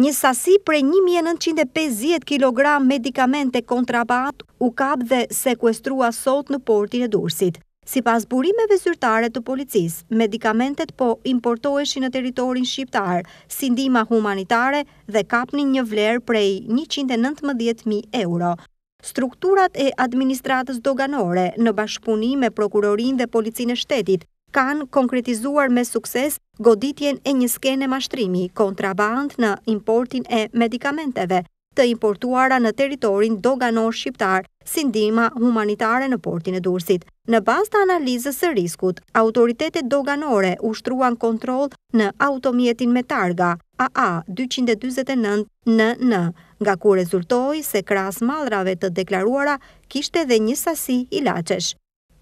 një sasi prej 1950 kg medikamente kontrabat u kap dhe sekuestrua sot në portin e dursit. Si pas burimeve zyrtare të policis, medikamentet po importoheshi në teritorin shqiptar, sindima humanitare dhe kapni një vler prej 119.000 euro. Strukturat e administratës doganore në bashkëpunim me prokurorin dhe policinë shtetit kanë konkretizuar me sukses goditjen e një skene mashtrimi kontraband në importin e medikamenteve të importuara në teritorin doganor shqiptar si ndima humanitare në portin e dursit. Në bas të analizës së riskut, autoritetet doganore ushtruan kontrol në automjetin me targa AA-229 në në, nga ku rezultoj se kras malrave të deklaruara kishte dhe një sasi ilacesh.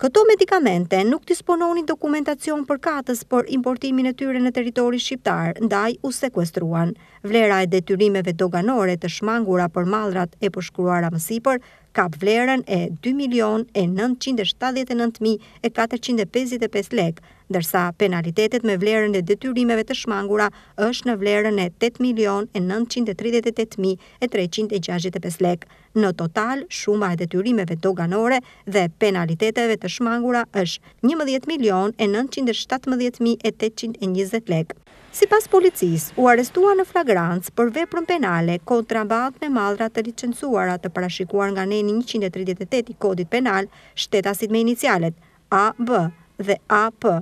Këto medikamente nuk dispononin dokumentacion për katës për importimin e tyre në teritori shqiptar, ndaj u sekuestruan. Vlera e detyrimeve doganore të shmangura për malrat e përshkruara mësipër ka vlerën e 2.979.455 lek, dërsa penalitetet me vlerën e detyrimeve të shmangura është në vlerën e 8.938.365 lek. Në total shuma e detyrimeve doganore dhe penaliteteve të shmangura është 11.917.820 lek. Si pas policis, u arestua në flagrants për veprën penale kontrabat me madra të licensuara të parashikuar nga neni 138 i kodit penal shtetasit me inicialet A, B dhe A, P.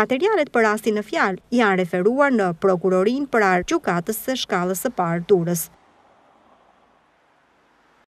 Materialet për rastin në fjal janë referuar në prokurorin për arë gjukatës së shkallës së parë durës.